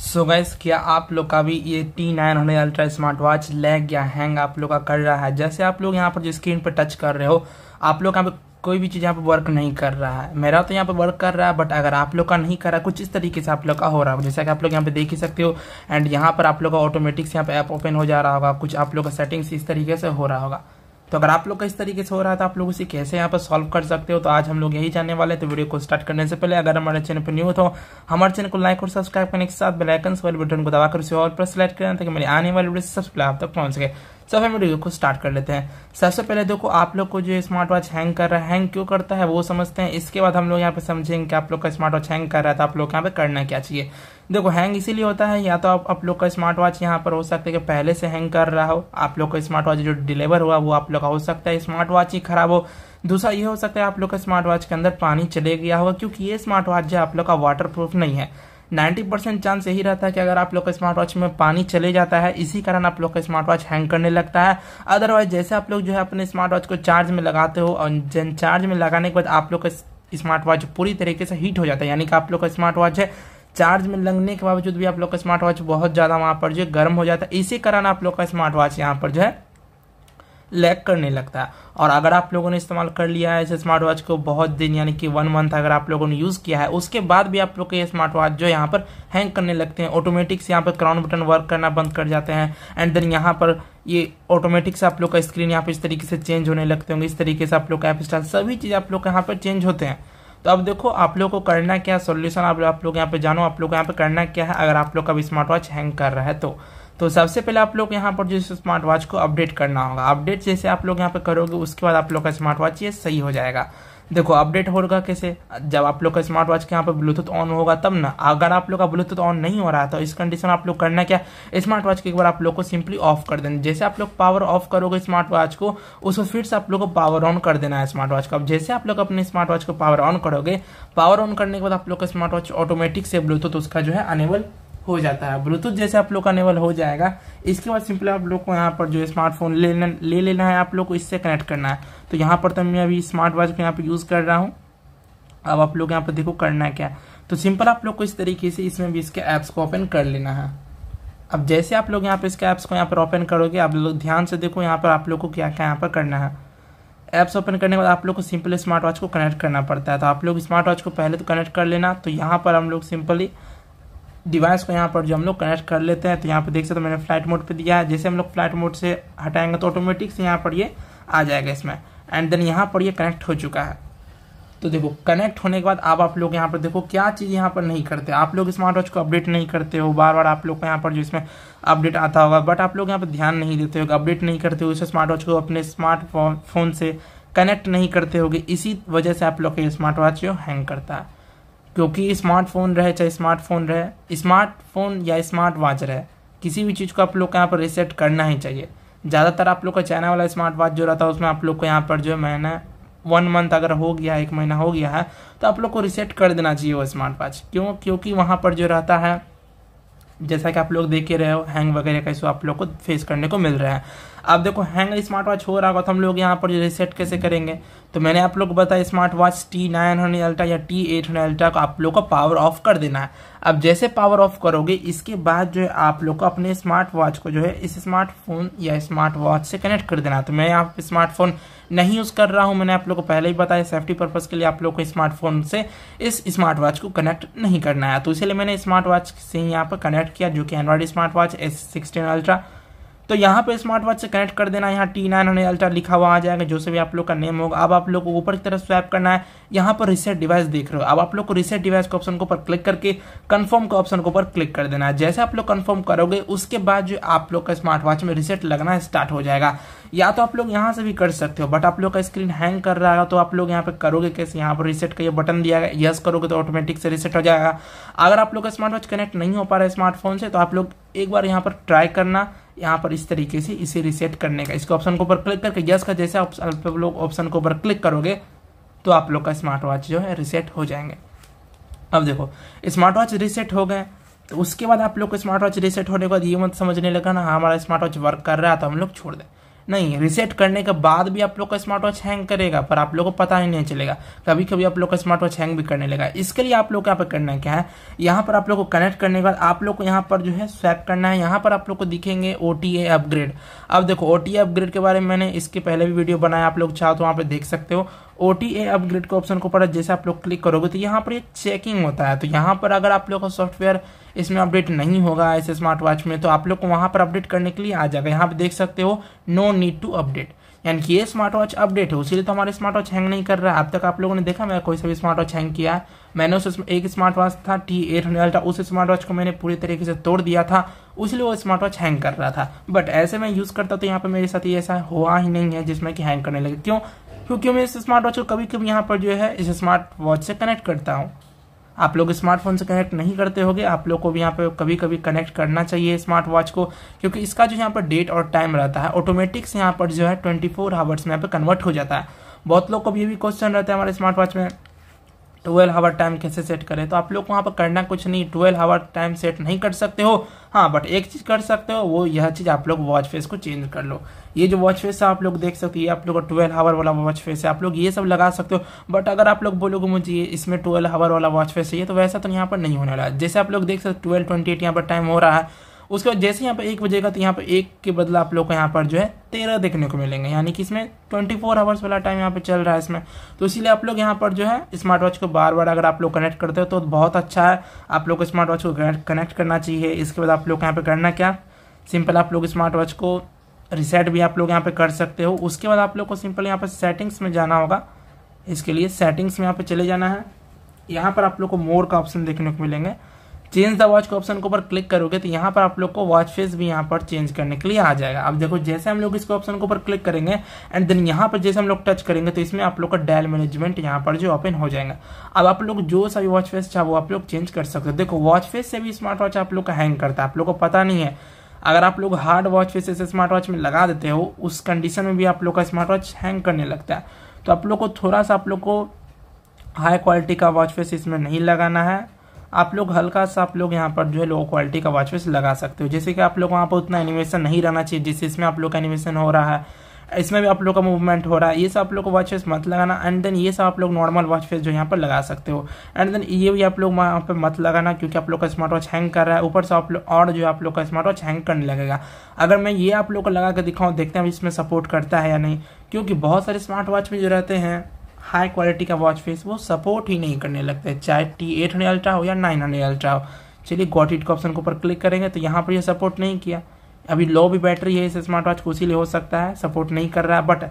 सो so gas क्या आप लोग का भी ये T nine hundred ultra smart watch lag या हैंग आप लोग का कर रहा है जैसे आप लोग यहाँ पर जो स्क्रीन पर टच कर रहे हो आप लोग यहाँ पे कोई भी चीज़ यहाँ पर वर्क नहीं कर रहा है मेरा तो यहाँ पर वर्क कर रहा है बट अगर आप लोग का नहीं कर रहा कुछ इस तरीके से आप लोग का हो रहा है जैसा कि आप लोग यहाँ पे देख ही सकते हो एंड यहाँ पर आप लोग का ऑटोमेटिक से यहाँ पे ऐप ओपन हो जा रहा होगा कुछ आप लोग का सेटिंग्स इस तरीके से हो रहा होगा तो अगर आप लोग का इस तरीके से हो रहा है तो आप लोग उसे कैसे यहाँ पर सॉल्व कर सकते हो तो आज हम लोग यही जानने वाले हैं तो वीडियो को स्टार्ट करने से पहले अगर हमारे चैनल पर न्यू हो तो हमारे चैनल को लाइक और सब्सक्राइब करने के साथ बेलाइकन वाले बटन को दबाकर उसे और प्रेस सेलेक्ट करें ताकि मेरे आने वाले वीडियो सबसे पहले आप तक पहुंच सके सब हम वीडियो को स्टार्ट कर लेते हैं सबसे पहले देखो आप लोग को जो स्मार्ट वॉच हैंग कर रहा है हैंग क्यों करता है वो समझते हैं इसके बाद हम लोग यहाँ पे समझेंगे कि आप लोग का स्मार्ट वॉच हैंग कर रहा था तो आप लोग यहाँ पे करना क्या चाहिए देखो हैंग इसीलिए होता है या तो आप आप लोग का स्मार्ट वॉच यहाँ पर हो सकता है कि पहले से हैंग कर रहा हो आप लोग का स्मार्ट वॉच जो डिलीवर हुआ वो आप लोग का हो सकता है स्मार्ट वॉच ही खराब हो दूसरा ये हो सकता है आप लोग का स्मार्ट वॉच के अंदर पानी चले गया होगा क्योंकि ये स्मार्ट वॉच जो आप लोग का वाटर प्रूफ नहीं है नाइन्टी परसेंट चांस यही रहता है कि अगर आप लोग का स्मार्ट वॉच में पानी चले जाता है इसी कारण आप लोग का स्मार्ट वॉच हैंग करने लगता है अदरवाइज जैसे आप लोग जो है अपने स्मार्ट वॉच को चार्ज में लगाते हो और जन चार्ज में लगाने के बाद आप लोग का स्मार्ट वॉच पूरी तरीके से हीट हो जाता है यानी कि आप लोग का स्मार्ट वॉच है चार्ज में लगने के बावजूद भी आप लोग का स्मार्ट वॉच बहुत ज़्यादा वहाँ पर जो गर्म हो जाता है इसी कारण आप लोग का स्मार्ट वॉच यहाँ पर जो है लैग करने लगता है और अगर आप लोगों ने इस्तेमाल कर लिया है इस स्मार्ट वॉच को बहुत दिन यानी कि वन मंथ अगर आप लोगों ने यूज़ किया है उसके बाद भी आप लोग के ये स्मार्ट वॉच जो यहाँ पर हैंग करने लगते हैं ऑटोमेटिक से यहाँ पर क्राउन बटन वर्क करना बंद कर जाते हैं एंड देन यहाँ पर ये ऑटोमेटिक से आप लोग का स्क्रीन यहाँ पर इस तरीके से चेंज होने लगते होंगे इस तरीके से आप लोग का ऐप स्टाइल सभी चीज़ आप लोग यहाँ पर चेंज होते हैं तो अब देखो आप लोग को करना क्या सोल्यूशन आप लोग यहाँ पे जानो आप लोग यहाँ पे करना क्या है अगर आप लोग का भी स्मार्ट वॉच हैंग कर रहा है तो तो सबसे पहले आप लोग यहाँ पर जो स्मार्ट वॉच को अपडेट करना होगा अपडेट जैसे आप लोग यहाँ पर करोगे उसके बाद आप लोग का स्मार्ट वॉच ये सही हो जाएगा देखो अपडेट होगा कैसे जब आप लोग का स्मार्ट वॉच के यहाँ पर ब्लूटूथ ऑन होगा तब ना अगर आप लोग का ब्लूटूथ ऑन नहीं हो रहा तो इस कंडीशन आप लोग करना क्या स्मार्ट वॉच के एक बार आप लोग को सिंपली ऑफ कर देना जैसे आप लोग पावर ऑफ करोगे स्मार्ट वॉच को उसको फिर से आप लोग को पावर ऑन कर देना है स्मार्ट वॉच का अब जैसे आप लोग अपने स्मार्ट वॉच को पावर ऑन करोगे पावर ऑन करने के बाद आप लोग का स्मार्ट वॉच ऑटोमेटिक से ब्लूटूथ उसका जो है अनेबल हो जाता है ब्लूटूथ जैसे आप लोग का अनेबल हो जाएगा इसके बाद सिंपली आप लोग को यहाँ पर जो स्मार्टफोन ले लेना ले लेना है आप लोग को इससे कनेक्ट करना है तो यहाँ पर तो मैं अभी स्मार्ट वॉच को यहाँ पर यूज़ कर रहा हूँ अब आप लोग यहाँ पर देखो करना है क्या तो सिंपल आप लोग को इस तरीके से इसमें भी इसके ऐप्स को ओपन कर लेना है अब जैसे आप लोग यहाँ पर इसके ऐप्स को यहाँ पर ओपन करोगे आप लोग ध्यान से देखो यहाँ पर आप लोग को क्या क्या यहाँ पर करना है ऐप्स ओपन करने के बाद आप लोग को सिंपल स्मार्ट वॉच को कनेक्ट करना पड़ता है तो आप लोग स्मार्ट वॉच को पहले तो कनेक्ट कर लेना तो यहाँ पर हम लोग सिंपली डिवाइस को यहाँ पर जो हम लोग कनेक्ट कर लेते हैं तो यहाँ पर देख सकते हो तो मैंने फ्लाइट मोड पे दिया है जैसे हम लोग फ्लाइट मोड से हटाएंगे तो ऑटोमेटिक से यहाँ पर ये आ जाएगा इसमें एंड देन यहाँ पर ये कनेक्ट हो चुका है तो देखो कनेक्ट होने के बाद अब आप लोग यहाँ पर देखो क्या चीज़ यहाँ पर नहीं करते आप लोग स्मार्ट वॉच को अपडेट नहीं करते हो बार बार आप लोग को यहाँ पर जो इसमें अपडेट आता होगा बट आप लोग यहाँ पर ध्यान नहीं देते हो अपडेट नहीं करते हो इस स्मार्ट वॉच को अपने स्मार्टफोन से कनेक्ट नहीं करते होगे इसी वजह से आप लोग का स्मार्ट वॉच जो हैंग करता है क्योंकि स्मार्टफोन रहे चाहे स्मार्टफोन रहे स्मार्टफोन या स्मार्ट वॉच रहे किसी भी चीज़ को आप लोग को यहाँ पर रिसेट करना ही चाहिए ज़्यादातर आप लोग का चाइना वाला स्मार्ट वॉच जो रहता है उसमें आप लोग को यहाँ पर जो है मैंने वन मंथ अगर हो गया है एक महीना हो गया है तो आप लोग को रिसेट कर देना चाहिए वो स्मार्ट वॉच क्यों क्योंकि वहाँ पर जो रहता है जैसा कि आप लोग देख ही रहे हो हैंग वगैरह का इशू आप लोग को फेस करने को मिल रहा है अब देखो हैंग स्मार्ट वॉच हो रहा होगा तो हम लोग यहाँ पर रिसेट कैसे करेंगे तो मैंने आप लोग को बताया smart watch T nine hundred ultra या टी एट हंड्रेड अल्ट्रा को आप लोग को पावर ऑफ कर देना है अब जैसे पावर ऑफ करोगे इसके बाद जो है आप लोग को अपने स्मार्ट वॉच को जो है इस स्मार्टफोन या स्मार्ट वॉच से कनेक्ट कर देना है तो मैं यहाँ स्मार्टफोन नहीं यूज़ कर रहा हूँ मैंने आप लोग को पहले ही बताया सेफ्टी पर्पज़ के लिए आप लोग को स्मार्टफोन से इस स्मार्ट वॉच को कनेक्ट नहीं करना है तो इसलिए मैंने स्मार्ट वॉच से यहाँ पर कनेक्ट किया जो कि Android smart watch S sixteen ultra तो यहाँ पे स्मार्ट वॉच से कनेक्ट कर देना यहाँ टी नाइन हंड्रेड अल्ट्रा लिखा हुआ आ जाएगा जो से भी आप लोग का नेम होगा अब आप लोग को ऊपर की तरफ स्वैप करना है यहाँ पर रिसेट डिवाइस देख रहे हो अब आप लोग को रिसेट डिवाइस के ऑप्शन के ऊपर क्लिक करके कन्फर्म के ऑप्शन के ऊपर क्लिक कर देना है जैसे आप लोग कन्फर्म करोगे उसके बाद जो आप लोग का स्मार्ट वॉच में रिसेट लगना स्टार्ट हो जाएगा या तो आप लोग यहाँ से भी कर सकते हो बट आप लोग का स्क्रीन हैंग कर रहा है तो आप लोग यहाँ पे करोगे कैसे यहाँ पर रिसेट का ये बटन दिया गया यस करोगे तो ऑटोमेटिक से रिसेट हो जाएगा अगर आप लोग का स्मार्ट वॉच कनेक्ट नहीं हो पा रहा है स्मार्टफोन से तो आप लोग एक बार यहाँ पर ट्राई करना यहाँ पर इस तरीके से इसे रिसेट करने का इसके ऑप्शन के ऊपर क्लिक करके यस का जैसे आप लोग ऑप्शन के ऊपर क्लिक करोगे तो आप लोग का स्मार्ट वॉच जो है रिसेट हो जाएंगे अब देखो स्मार्ट वॉच रिसेट हो गए तो उसके बाद आप लोग को स्मार्ट वॉच रिसेट होने के बाद ये मत समझने लगा ना हाँ, हमारा स्मार्ट वॉच वर्क कर रहा है तो हम लोग छोड़ दें नहीं रिसेट करने के बाद भी आप लोग का स्मार्ट वॉच हैंग करेगा पर आप लोग को पता ही नहीं चलेगा कभी कभी आप लोग का स्मार्ट वॉच हैंग भी करने लगा इसके लिए आप लोग को यहाँ पर करना क्या है यहाँ पर आप लोग को कनेक्ट करने के बाद आप लोग को यहाँ पर जो है स्वैप करना है यहाँ पर आप लोग को दिखेंगे ओ अपग्रेड अब देखो ओ अपग्रेड के बारे में मैंने इसके पहले भी वीडियो बनाया आप लोग चाहो तो वहाँ पर देख सकते हो ओ अपग्रेड के ऑप्शन को पड़ा जैसे आप लोग क्लिक करोगे तो यहाँ पर ये चेकिंग होता है तो यहाँ पर अगर आप लोग का सॉफ्टवेयर इसमें अपडेट नहीं होगा ऐसे स्मार्ट वॉच में तो आप लोग को वहाँ पर अपडेट करने के लिए आ जाएगा यहाँ पर देख सकते हो नो नीड टू अपडेट यानी कि ये स्मार्ट वॉच अपडेट है उसीलिए तो हमारे स्मार्ट वॉच हैंग नहीं कर रहा है अब तक आप लोगों ने देखा मैं कोई सा भी स्मार्ट वॉच हैंग किया है मैंने उस एक स्मार्ट वॉच था टी एट हंड्रेड था उस स्मार्ट वॉच को मैंने पूरी तरीके से तोड़ दिया था उसलिए वो स्मार्ट वॉच हैंग कर रहा था बट ऐसे मैं यूज़ करता तो यहाँ पर मेरे साथ ऐसा हुआ ही नहीं है जिसमें कि हैंग करने लगे क्यों क्योंकि मैं इस स्मार्ट वॉच को कभी कभी यहाँ पर जो है इस स्मार्ट वॉच से कनेक्ट करता हूँ आप लोग स्मार्टफोन से कनेक्ट नहीं करते होंगे आप लोग को भी यहाँ पर कभी कभी कनेक्ट करना चाहिए स्मार्ट वॉच को क्योंकि इसका जो यहाँ पर डेट और टाइम रहता है ऑटोमेटिक से यहाँ पर जो है ट्वेंटी फोर आवर्स में यहाँ पर कन्वर्ट हो जाता है बहुत लोग को ये भी क्वेश्चन रहता है हमारे स्मार्ट वॉच में ट्वेल्व हावर टाइम कैसे सेट करें तो आप लोग को वहाँ पर करना कुछ नहीं ट्वेल्व आवर टाइम सेट नहीं कर सकते हो हाँ बट एक चीज़ कर सकते हो वो यह चीज़ आप लोग वॉच फेस को चेंज कर लो ये जो वॉच फेस है आप लोग देख सकते हो ये आप लोग का ट्वेल्व आवर वाला वॉच फेस है आप लोग ये सब लगा सकते हो बट अगर आप लोग बोलोगे मुझे इसमें ट्वेल्व हावर वाला वॉच फेस चाहिए तो वैसा तो यहाँ पर नहीं होने वाला है जैसे आप लोग देख सकते ट्वेल्व ट्वेंटी एट यहाँ पर टाइम हो रहा है उसके बाद जैसे यहाँ पर एक बजेगा तो यहाँ पर एक के बदला आप लोग को यहाँ पर जो है तेरह देखने को मिलेंगे यानी कि इसमें ट्वेंटी फोर आवर्स वाला टाइम यहाँ पर चल रहा है इसमें तो इसीलिए आप लोग यहाँ पर जो है स्मार्ट वॉच को बार बार अगर आप लोग कनेक्ट करते हो तो बहुत अच्छा है आप लोग को स्मार्ट वॉच को कनेक्ट करना चाहिए इसके बाद आप लोग यहाँ पर करना क्या सिंपल आप लोग स्मार्ट वॉच को रिसेट भी आप लोग यहाँ पर कर सकते हो उसके बाद आप लोग को सिंपल यहाँ पर सेटिंग्स में जाना होगा इसके लिए सेटिंग्स में यहाँ पर चले जाना है यहाँ पर आप लोग को मोर का ऑप्शन देखने को मिलेंगे चेंज द वॉच के ऑप्शन के ऊपर क्लिक करोगे तो यहाँ पर आप लोग को वॉच फेस भी यहाँ पर चेंज करने के लिए आ जाएगा अब देखो जैसे हम लोग इसके ऑप्शन के ऊपर क्लिक करेंगे एंड देन यहाँ पर जैसे हम लोग टच करेंगे तो इसमें आप लोग का डायल मैनेजमेंट यहाँ पर जो ओपन हो जाएगा अब आप लोग जो सा भी वॉच फेस चाहे वो आप लोग चेंज कर सकते हो देखो वॉच फेस से भी स्मार्ट वॉच आप लोग का हैंग करता है आप लोग को पता नहीं है अगर आप लोग हार्ड वॉच फेस से स्मार्ट वॉच में लगा देते हो उस कंडीशन में भी आप लोग का स्मार्ट वॉच हैंग करने लगता है तो आप लोग को थोड़ा सा आप लोग को हाई क्वालिटी का वॉच फेस इसमें नहीं लगाना है आप लोग हल्का सा आप लोग यहाँ पर जो है लो क्वालिटी का वॉच फेस लगा सकते हो जैसे कि आप लोग वहाँ पर उतना एनिमेशन नहीं रहना चाहिए जिससे इसमें आप लोग का एनिमेशन हो रहा है इसमें भी आप लोग का मूवमेंट हो रहा है ये सब आप लोग को वॉच मत लगाना एंड देन ये सब आप लोग नॉर्मल वॉच फेस जो यहाँ पर लगा सकते हो एंड देन ये भी आप लोग वहाँ पर मत लगाना क्योंकि आप लोग का स्मार्ट वॉच हैंग कर रहा है ऊपर से आप लोग और जो है आप लोग का स्मार्ट वॉच हैंग करने लगेगा अगर मैं ये आप लोग को लगा कर दिखाऊँ देखते हैं इसमें सपोर्ट करता है या नहीं क्योंकि बहुत सारे स्मार्ट वॉच में जो रहते हैं हाई क्वालिटी का वॉच फेस वो सपोर्ट ही नहीं करने लगता है चाहे टी एट हंड्रेड अल्ट्रा हो या नाइन हंड्रेड अल्ट्रा हो चलिए गॉट इट के ऑप्शन के ऊपर क्लिक करेंगे तो यहाँ पर ये सपोर्ट नहीं किया अभी लो भी बैटरी है इस स्मार्ट वॉच को इसीलिए हो सकता है सपोर्ट नहीं कर रहा है बट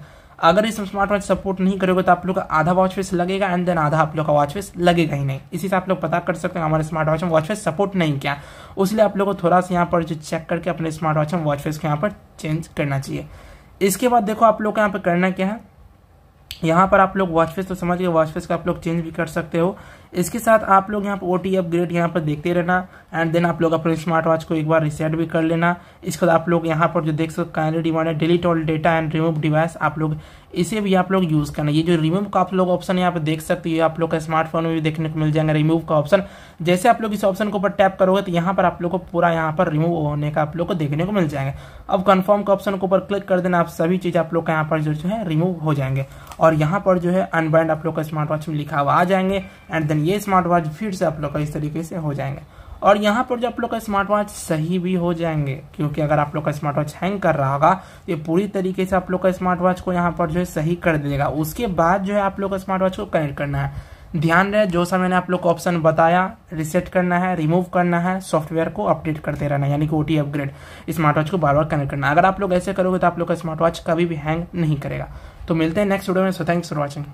अगर इस स्मार्ट वॉच सपोर्ट नहीं करोगे तो आप लोग का आधा वॉच फेस लगेगा एंड देन आधा आप लोग का वॉच फेस लगेगा ही नहीं इसी से आप लोग पता कर सकते हैं हमारे स्मार्ट वॉच में वॉच फेस सपोर्ट नहीं किया उसलिए आप लोग को थोड़ा सा यहाँ पर जो चेक करके अपने स्मार्ट वॉच में वॉच फेस को यहाँ पर चेंज करना चाहिए इसके बाद देखो आप लोग को यहाँ पर करना क्या है यहाँ पर आप लोग वॉच फेस तो समझ गए वॉच फेस का आप लोग चेंज भी कर सकते हो इसके साथ आप लोग यहाँ पर ओ टी अपग्रेड यहाँ पर देखते रहना एंड देन आप लोग अपने स्मार्ट वॉच को एक बार रिसेट भी कर लेना इसके बाद आप लोग यहाँ पर जो देख सकते काइंडली डिमांड है delete all data and remove device आप लोग इसे भी आप लोग यूज़ करना ये जो रिमूव का आप लोग ऑप्शन यहाँ पर देख सकते हो आप लोग का स्मार्टफोन में भी देखने को मिल जाएगा रिमूव का ऑप्शन जैसे आप लोग इस ऑप्शन के ऊपर टैप करोगे तो यहाँ पर आप लोग को पूरा यहाँ पर रिमूव होने का आप लोग को देखने को मिल जाएंगे अब कन्फर्म के ऑप्शन के ऊपर क्लिक कर देना आप सभी चीज़ आप लोग का यहाँ पर जो है रिमूव हो जाएंगे और यहाँ पर जो है अनबाइंड आप लोग का स्मार्ट वॉच में लिखा हुआ आ जाएंगे एंड ऑप्शन ये स्मार्ट वॉच फिर से आप लोग का इस तरीके से हो जाएंगे और यहाँ पर जो आप लोग का स्मार्ट वॉच सही भी हो जाएंगे क्योंकि अगर आप लोग का स्मार्ट वॉच हैंग कर रहा होगा तो ये पूरी तरीके से आप लोग का स्मार्ट वॉच को यहाँ पर जो है सही कर देगा उसके बाद जो है आप लोग का स्मार्ट वॉच को कनेक्ट करना है ध्यान रहे जो सा मैंने आप लोग को ऑप्शन बताया रिसेट करना है रिमूव करना है सॉफ्टवेयर को अपडेट करते रहना यानी कि ओटी अपग्रेड स्मार्ट वॉच को बार बार कनेक्ट करना अगर आप लोग ऐसे करोगे तो आप लोग का स्मार्ट वॉच कभी भी हैंग नहीं करेगा तो मिलते हैं नेक्स्ट वीडियो में सो थैंक्स फॉर वॉचिंग